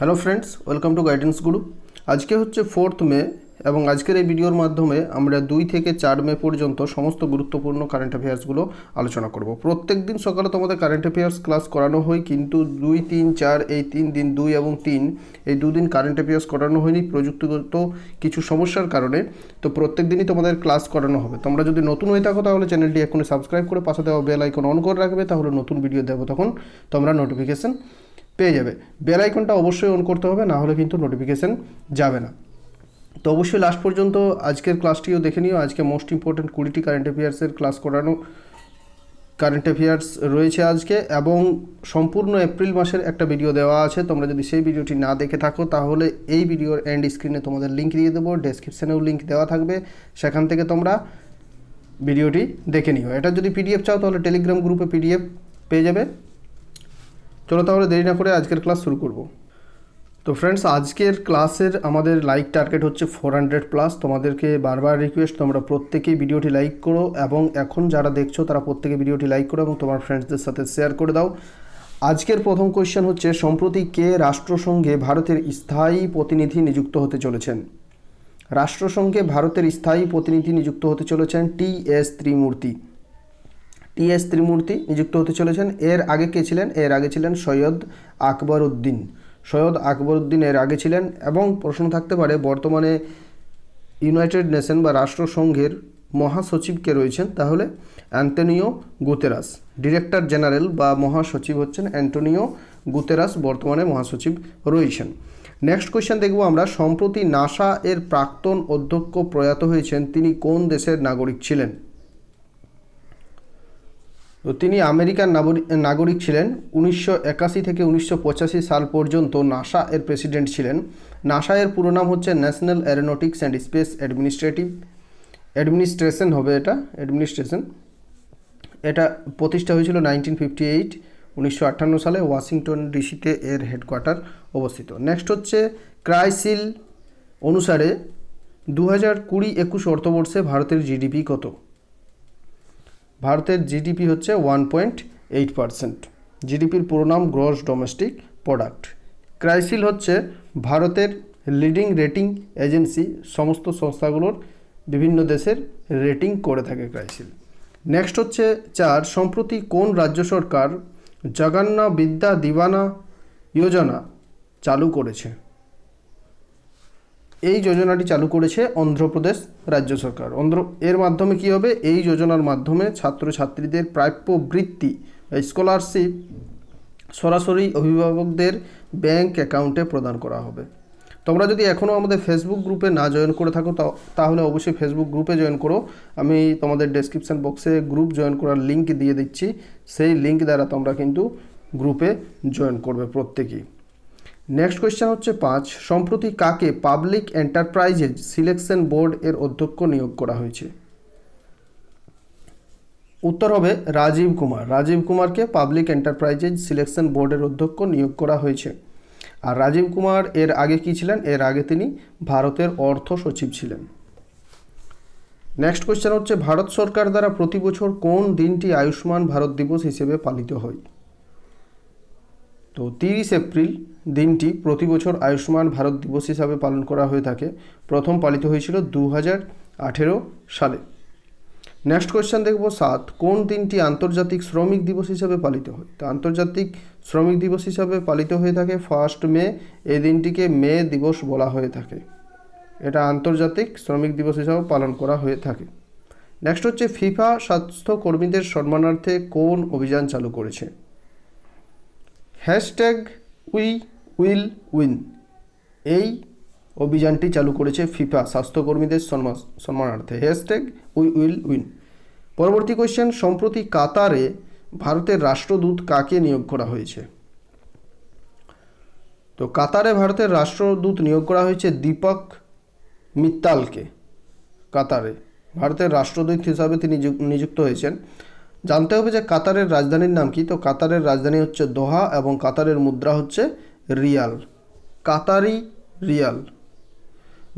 hello friends welcome to Guidance Guru আজকে হচ্ছে fourth May এবং আজকের এই ভিডিওর মাধ্যমে আমরা দুই থেকে চার মে পর্যন্ত সমস্ত গুরুত্বপূর্ণ কারেন্ট অ্যাফেয়ার্সগুলো আলোচনা করব প্রত্যেক দিন সকালে তোমাদের কারেন্ট অ্যাফেয়ার্স ক্লাস করানো হয় কিন্তু দুই তিন চার এই তিন দিন দুই এবং তিন এই দুদিন কারেন্ট অ্যাফেয়ার্স করানো হয়নি প্রযুক্তিগত কিছু সমস্যার কারণে তো প্রত্যেক দিনই তোমাদের ক্লাস করানো হবে তোমরা যদি নতুন হয়ে থাকো তাহলে চ্যানেলটি এখনই সাবস্ক্রাইব করে পাশে দেওয়া বেল আইকন অন করে রাখবে তাহলে নতুন ভিডিও দেবো তখন তোমরা নোটিফিকেশান পেয়ে যাবে বেল আইকনটা অবশ্যই অন করতে হবে না হলে কিন্তু নোটিফিকেশান যাবে না তো অবশ্যই লাস্ট পর্যন্ত আজকের ক্লাসটিও দেখে নিও আজকে মোস্ট ইম্পর্ট্যান্ট কুড়িটি কারেন্ট অ্যাফেয়ার্সের ক্লাস করানো কারেন্ট অ্যাফেয়ার্স রয়েছে আজকে এবং সম্পূর্ণ এপ্রিল মাসের একটা ভিডিও দেওয়া আছে তোমরা যদি সেই ভিডিওটি না দেখে থাকো তাহলে এই ভিডিওর এন্ড স্ক্রিনে তোমাদের লিঙ্ক দিয়ে দেবো ডেসক্রিপশানেও লিঙ্ক দেওয়া থাকবে সেখান থেকে তোমরা ভিডিওটি দেখে নিও এটা যদি পিডিএফ চাও তাহলে টেলিগ্রাম গ্রুপে পিডিএফ পেয়ে যাবে চলো তাহলে দেরি না করে আজকের ক্লাস শুরু করব তো ফ্রেন্ডস আজকের ক্লাসের আমাদের লাইক টার্গেট হচ্ছে ফোর হান্ড্রেড প্লাস তোমাদেরকে বারবার রিকোয়েস্ট তোমরা প্রত্যেকেই ভিডিওটি লাইক করো এবং এখন যারা দেখছো তারা প্রত্যেকে ভিডিওটি লাইক করো এবং তোমার ফ্রেন্ডসদের সাথে শেয়ার করে দাও আজকের প্রথম কোয়েশ্চেন হচ্ছে সম্প্রতি কে রাষ্ট্রসংঘে ভারতের স্থায়ী প্রতিনিধি নিযুক্ত হতে চলেছেন রাষ্ট্রসংঘে ভারতের স্থায়ী প্রতিনিধি নিযুক্ত হতে চলেছেন টি এস ত্রিমূর্তি টি এস ত্রিমূর্তি নিযুক্ত হতে চলেছেন এর আগে কে ছিলেন এর আগে ছিলেন সৈয়দ আকবর উদ্দিন সৈয়দ আকবর উদ্দিন এর আগে ছিলেন এবং প্রশ্ন থাকতে পারে বর্তমানে ইউনাইটেড নেশন বা রাষ্ট্রসংঘের মহাসচিবকে রয়েছেন তাহলে অ্যান্টোনিও গুতেরাস ডিরেক্টর জেনারেল বা মহাসচিব হচ্ছেন অ্যান্টোনিও গুতেরাস বর্তমানে মহাসচিব রয়েছেন নেক্সট কোয়েশ্চেন দেখব আমরা সম্প্রতি নাসা এর প্রাক্তন অধ্যক্ষ প্রয়াত হয়েছেন তিনি কোন দেশের নাগরিক ছিলেন তো তিনি আমেরিকার নাগরিক ছিলেন উনিশশো থেকে উনিশশো সাল পর্যন্ত নাসা এর প্রেসিডেন্ট ছিলেন নাসা এর পুরো নাম হচ্ছে national aeronautics and space administrative administration হবে এটা অ্যাডমিনিস্ট্রেশন এটা প্রতিষ্ঠা হয়েছিল নাইনটিন ফিফটি এইট উনিশশো সালে ওয়াশিংটন ডিসিতে এর হেডকোয়ার্টার অবস্থিত নেক্সট হচ্ছে ক্রাইসিল অনুসারে দু হাজার কুড়ি একুশ অর্থবর্ষে ভারতের জিডিপি কত ভারতের জিডিপি হচ্ছে ওয়ান পয়েন্ট এইট পারসেন্ট জিডিপির পুরো নাম গ্রস ডোমেস্টিক প্রোডাক্ট ক্রাইসিল হচ্ছে ভারতের লিডিং রেটিং এজেন্সি সমস্ত সংস্থাগুলোর বিভিন্ন দেশের রেটিং করে থাকে ক্রাইসিল নেক্সট হচ্ছে চার সম্প্রতি কোন রাজ্য সরকার জগান্না বিদ্যা দিবানা যোজনা চালু করেছে এই যোজনাটি চালু করেছে অন্ধ্রপ্রদেশ রাজ্য সরকার অন্ধ্র এর মাধ্যমে কি হবে এই যোজনার মাধ্যমে ছাত্রছাত্রীদের প্রাপ্য বৃত্তি স্কলারশিপ সরাসরি অভিভাবকদের ব্যাংক অ্যাকাউন্টে প্রদান করা হবে তোমরা যদি এখনও আমাদের ফেসবুক গ্রুপে না জয়েন করে থাকো তাহলে অবশ্যই ফেসবুক গ্রুপে জয়েন করো আমি তোমাদের ডেসক্রিপশান বক্সে গ্রুপ জয়েন করার লিঙ্ক দিয়ে দিচ্ছি সেই লিঙ্ক দ্বারা তোমরা কিন্তু গ্রুপে জয়েন করবে প্রত্যেকেই নেক্সট কোয়েশ্চেন হচ্ছে পাঁচ সম্প্রতি কাকে পাবলিক এন্টারপ্রাইজেস সিলেকশন বোর্ড এর অধ্যক্ষ নিয়োগ করা হয়েছে উত্তর হবে রাজীব কুমার রাজীব কুমারকে পাবলিক এন্টারপ্রাইজেস সিলেকশন বোর্ডের অধ্যক্ষ নিয়োগ করা হয়েছে আর রাজীব কুমার এর আগে কি ছিলেন এর আগে তিনি ভারতের অর্থ সচিব ছিলেন নেক্সট কোয়েশ্চেন হচ্ছে ভারত সরকার দ্বারা প্রতি বছর কোন দিনটি আয়ুষ্মান ভারত দিবস হিসেবে পালিত হয় তো তিরিশ এপ্রিল দিনটি প্রতি বছর আয়ুষ্মান ভারত দিবস হিসাবে পালন করা হয়ে থাকে প্রথম পালিত হয়েছিল দু সালে নেক্সট কোয়েশ্চেন দেখব সাত কোন দিনটি আন্তর্জাতিক শ্রমিক দিবস হিসাবে পালিত হয় তো আন্তর্জাতিক শ্রমিক দিবস হিসাবে পালিত হয়ে থাকে ফার্স্ট মে এই দিনটিকে মে দিবস বলা হয়ে থাকে এটা আন্তর্জাতিক শ্রমিক দিবস হিসাবে পালন করা হয়ে থাকে নেক্সট হচ্ছে ফিফা স্বাস্থ্যকর্মীদের সম্মানার্থে কোন অভিযান চালু করেছে হ্যাশট্যাগ উই উইল উইন এই অভিযানটি চালু করেছে ফিফা স্বাস্থ্যকর্মীদের সম্মান সম্মানার্থে হ্যাশট্যাগ উই উইল উইন পরবর্তী কোয়েশ্চেন সম্প্রতি কাতারে ভারতের রাষ্ট্রদূত কাকে নিয়োগ করা হয়েছে তো কাতারে ভারতের রাষ্ট্রদূত নিয়োগ করা হয়েছে দীপক মিত্তালকে কাতারে ভারতের রাষ্ট্রদূত হিসাবে তিনি নিযুক্ত হয়েছেন জানতে হবে যে কাতারের রাজধানীর নাম কি তো কাতারের রাজধানী হচ্ছে দোহা এবং কাতারের মুদ্রা হচ্ছে riyal Qatari riyal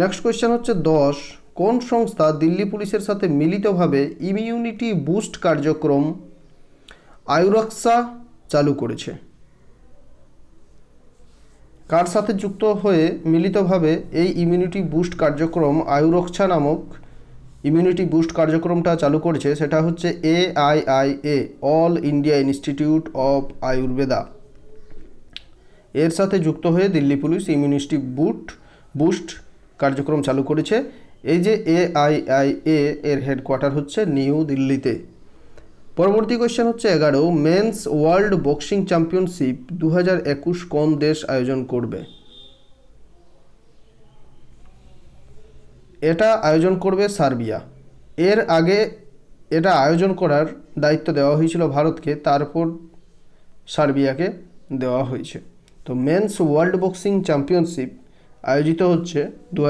next question হচ্ছে দশ কোন সংস্থা দিল্লি পুলিশের সাথে মিলিতভাবে ইমিউনিটি বুস্ট কার্যক্রম আয়ুরক্সা চালু করেছে কার সাথে যুক্ত হয়ে মিলিতভাবে এই ইমিউনিটি বুস্ট কার্যক্রম আয়ুরক্ষা নামক ইমিউনিটি বুস্ট কার্যক্রমটা চালু করেছে সেটা হচ্ছে A I I A all India institute of Ayurveda এর সাথে যুক্ত হয়ে Delhi police immunity boot boost কার্যক্রম চালু করেছে এই যে এ আই আই এ এর হেডকোয়ার্টার হচ্ছে নিউ দিল্লিতে পরবর্তী কোয়েশ্চেন হচ্ছে এগারো মেন্স ওয়ার্ল্ড বক্সিং চ্যাম্পিয়নশিপ দু কোন দেশ আয়োজন করবে এটা আয়োজন করবে সার্বিয়া এর আগে এটা আয়োজন করার দায়িত্ব দেওয়া হয়েছিল ভারতকে তারপর সার্বিয়াকে দেওয়া হয়েছে তো মেন্স ওয়ার্ল্ড বক্সিং চ্যাম্পিয়নশিপ আয়োজিত হচ্ছে দু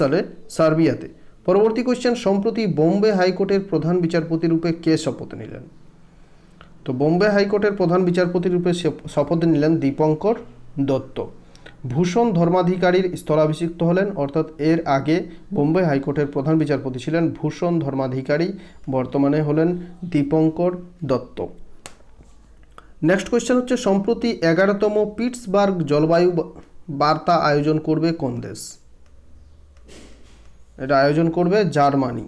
সালে সার্বিয়াতে পরবর্তী কোয়েশ্চেন সম্প্রতি বোম্বে হাইকোর্টের প্রধান বিচারপতি রূপে কে শপথ নিলেন তো বোম্বে হাইকোর্টের প্রধান বিচারপতি রূপে শপথ নিলেন দীপঙ্কর দত্ত ভূষণ ধর্মাধিকারীর স্থলাভিষিক্ত হলেন অর্থাৎ এর আগে বোম্বে হাইকোর্টের প্রধান বিচারপতি ছিলেন ভূষণ ধর্মাধিকারী বর্তমানে হলেন দীপঙ্কর দত্ত নেক্সট কোয়েশ্চেন হচ্ছে সম্প্রতি এগারোতম পিটসবার্গ জলবায়ু বার্তা আয়োজন করবে কোন দেশ এটা আয়োজন করবে জার্মানি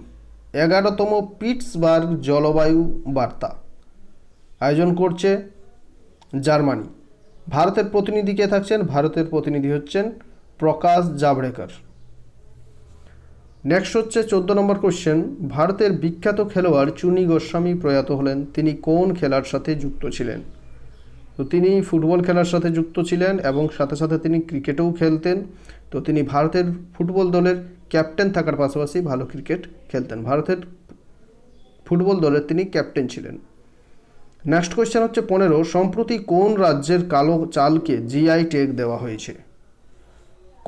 এগারোতম পিটসবার্গ জলবায়ু বার্তা আয়োজন করছে জার্মানি ভারতের প্রতিনিধি কে থাকছেন ভারতের প্রতিনিধি হচ্ছেন প্রকাশ জাভড়েকর নেক্সট হচ্ছে চোদ্দ নম্বর কোশ্চেন ভারতের বিখ্যাত খেলোয়াড় চুনি গোস্বামী প্রয়াত হলেন তিনি কোন খেলার সাথে যুক্ত ছিলেন তো তিনি ফুটবল খেলার সাথে যুক্ত ছিলেন এবং সাথে সাথে তিনি ক্রিকেটেও খেলতেন তো তিনি ভারতের ফুটবল দলের ক্যাপ্টেন থাকার পাশাপাশি ভালো ক্রিকেট খেলতেন ভারতের ফুটবল দলের তিনি ক্যাপ্টেন ছিলেন নেক্সট কোয়েশ্চেন হচ্ছে পনেরো সম্প্রতি কোন রাজ্যের কালো চালকে জিআই টেক দেওয়া হয়েছে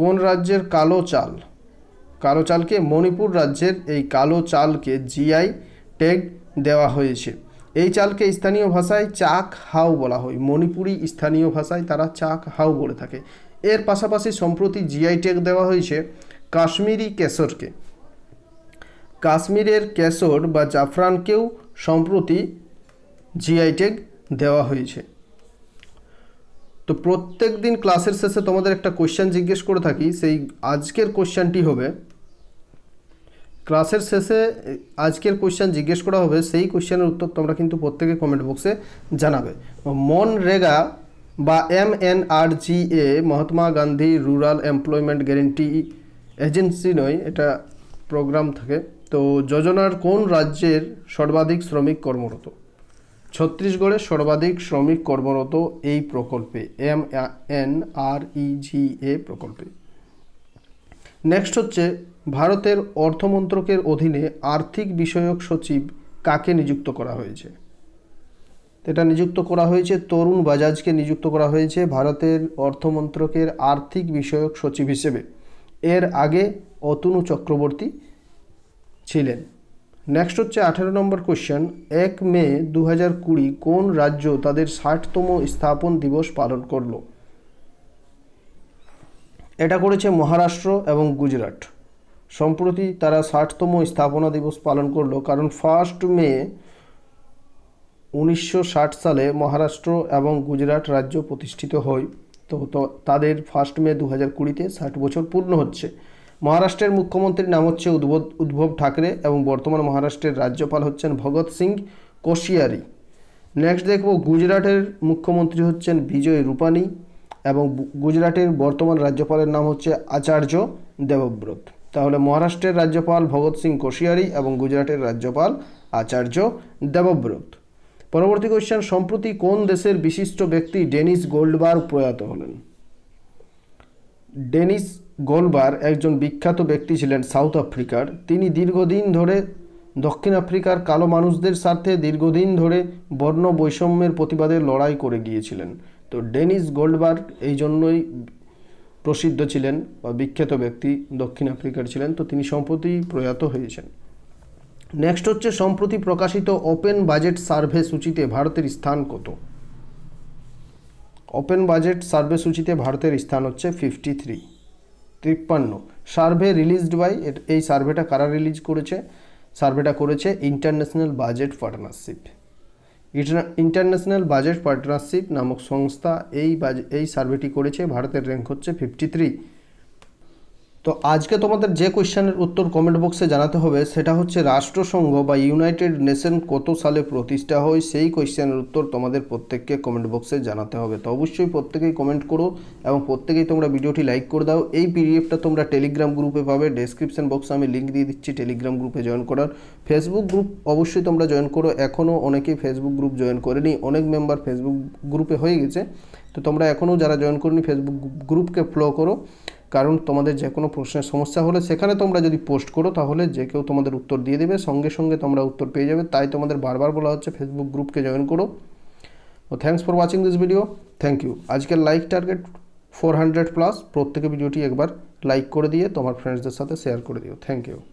কোন রাজ্যের কালো চাল কালো চালকে মণিপুর রাজ্যের এই কালো চালকে জিআই টেগ দেওয়া হয়েছে এই চালকে স্থানীয় ভাষায় চাক হাউ বলা হয় মণিপুরি স্থানীয় ভাষায় তারা চাক হাউ বলে থাকে এর পাশাপাশি সম্প্রতি জিআই টেক দেওয়া হয়েছে কাশ্মীরি কেশরকে কাশ্মীরের কেশর বা জাফরানকেও সম্প্রতি জিআই ট্যাগ দেওয়া হয়েছে তো প্রত্যেক দিন ক্লাসের শেষে তোমাদের একটা কোশ্চেন জিজ্ঞেস করে থাকি সেই আজকের কোশ্চেনটি হবে ক্লাসের শেষে আজকের কোশ্চেন জিজ্ঞেস করা হবে সেই কোশ্চেনের উত্তর তোমরা কিন্তু প্রত্যেকে কমেন্ট বক্সে জানাবে মন রেগা বা M N R G A Mahatma Gandhi rural employment guarantee agency নয় এটা প্রোগ্রাম থাকে তো যোজনার কোন রাজ্যের সর্বাধিক শ্রমিক কর্মরত ছত্তিশগড়ে সর্বাধিক শ্রমিক কর্মরত এই প্রকল্পে M N R E G A প্রকল্পে নেক্সট হচ্ছে ভারতের অর্থমন্ত্রকের অধীনে আর্থিক বিষয়ক সচিব কাকে নিযুক্ত করা হয়েছে এটা নিযুক্ত করা হয়েছে তরুণ বাজাজকে নিযুক্ত করা হয়েছে ভারতের অর্থমন্ত্রকের আর্থিক বিষয়ক সচিব হিসেবে এর আগে অতনু চক্রবর্তী ছিলেন নেক্সট হচ্ছে আঠেরো নম্বর কোশ্চেন এক মে দু কুড়ি কোন রাজ্য তাদের ষাটতম স্থাপন দিবস পালন করলো এটা করেছে মহারাষ্ট্র এবং গুজরাট সম্প্রতি তারা ষাটতম স্থাপনা দিবস পালন করলো কারণ ফার্স্ট মে উনিশশো সালে মহারাষ্ট্র এবং গুজরাট রাজ্য প্রতিষ্ঠিত হয় তো তাদের ফার্স্ট মে দু হাজার কুড়িতে ষাট বছর পূর্ণ হচ্ছে মহারাষ্ট্রের মুখ্যমন্ত্রীর নাম হচ্ছে উদ্ভব ঠাকরে এবং বর্তমান মহারাষ্ট্রের রাজ্যপাল হচ্ছেন ভগৎ সিং কোশিয়ারি নেক্সট দেখব গুজরাটের মুখ্যমন্ত্রী হচ্ছেন বিজয় রূপানি এবং গুজরাটের বর্তমান রাজ্যপালের নাম হচ্ছে আচার্য দেবব্রত তাহলে মহারাষ্ট্রের রাজ্যপাল ভগৎ সিং কোশিয়ারি এবং গুজরাটের রাজ্যপাল আচার্য দেবব্রত পরবর্তী কোয়েশ্চেন সম্প্রতি কোন দেশের বিশিষ্ট ব্যক্তি ডেনিস গোল্ডবার প্রয়াত হলেন ডেনিস গোলবার একজন বিখ্যাত ব্যক্তি ছিলেন সাউথ আফ্রিকার তিনি দীর্ঘদিন ধরে দক্ষিণ আফ্রিকার কালো মানুষদের সাথে দীর্ঘদিন ধরে বর্ণ বৈষম্যের প্রতিবাদে লড়াই করে গিয়েছিলেন তো ডেনিস গোল্ডবার্গ এই জন্যই প্রসিদ্ধ ছিলেন বা বিখ্যাত ব্যক্তি দক্ষিণ আফ্রিকার ছিলেন তো তিনি সম্প্রতি প্রয়াত হয়েছেন নেক্সট হচ্ছে সম্প্রতি প্রকাশিত ওপেন বাজেট সার্ভে সূচিতে ভারতের স্থান কত ওপেন বাজেট সার্ভে সূচিতে ভারতের স্থান হচ্ছে ফিফটি থ্রি তিপ্পান্ন সার্ভে রিলিজড বাই এই সার্ভেটা কারা রিলিজ করেছে সার্ভেটা করেছে international budget partnership international budget partnership নামক সংস্থা এই বাজে এই সার্ভেটি করেছে ভারতের র্যাঙ্ক হচ্ছে ফিফটি থ্রি তো আজকে তোমাদের যে কোয়েশ্চেনের উত্তর কমেন্ট বক্সে জানাতে হবে সেটা হচ্ছে রাষ্ট্রসংঘ বা ইউনাইটেড নেশন কত সালে প্রতিষ্ঠা হয় সেই কোয়েশ্চেনের উত্তর তোমাদের প্রত্যেককে কমেন্ট বক্সে জানাতে হবে তো অবশ্যই প্রত্যেকেই কমেন্ট করো এবং প্রত্যেকেই তোমরা ভিডিওটি লাইক করে দাও এই পিডিএফটা তোমরা টেলিগ্রাম গ্রুপে পাবে ডেসক্রিপশন বক্সে আমি লিঙ্ক দিয়ে দিচ্ছি টেলিগ্রাম গ্রুপে জয়েন করার ফেসবুক গ্রুপ অবশ্যই তোমরা জয়েন করো এখনও অনেকেই ফেসবুক গ্রুপ জয়েন করেনি অনেক মেম্বার ফেসবুক গ্রুপে হয়ে গেছে তো তোমরা এখনও যারা জয়েন করনি ফেসবুক গ্রুপকে ফ্লো করো কারণ তোমাদের যে কোনো প্রশ্নের সমস্যা হলে সেখানে তোমরা যদি পোস্ট করো তাহলে যে কেউ তোমাদের উত্তর দিয়ে দেবে সঙ্গে সঙ্গে তোমরা উত্তর পেয়ে যাবে তাই তোমাদের বারবার বলা হচ্ছে ফেসবুক গ্রুপকে জয়েন করো ও thanks for watching this video thank you আজকের like target four hundred plus প্রত্যেকে ভিডিওটি একবার লাইক করে দিয়ে তোমার ফ্রেন্ডসদের সাথে শেয়ার করে দিও থ্যাংক ইউ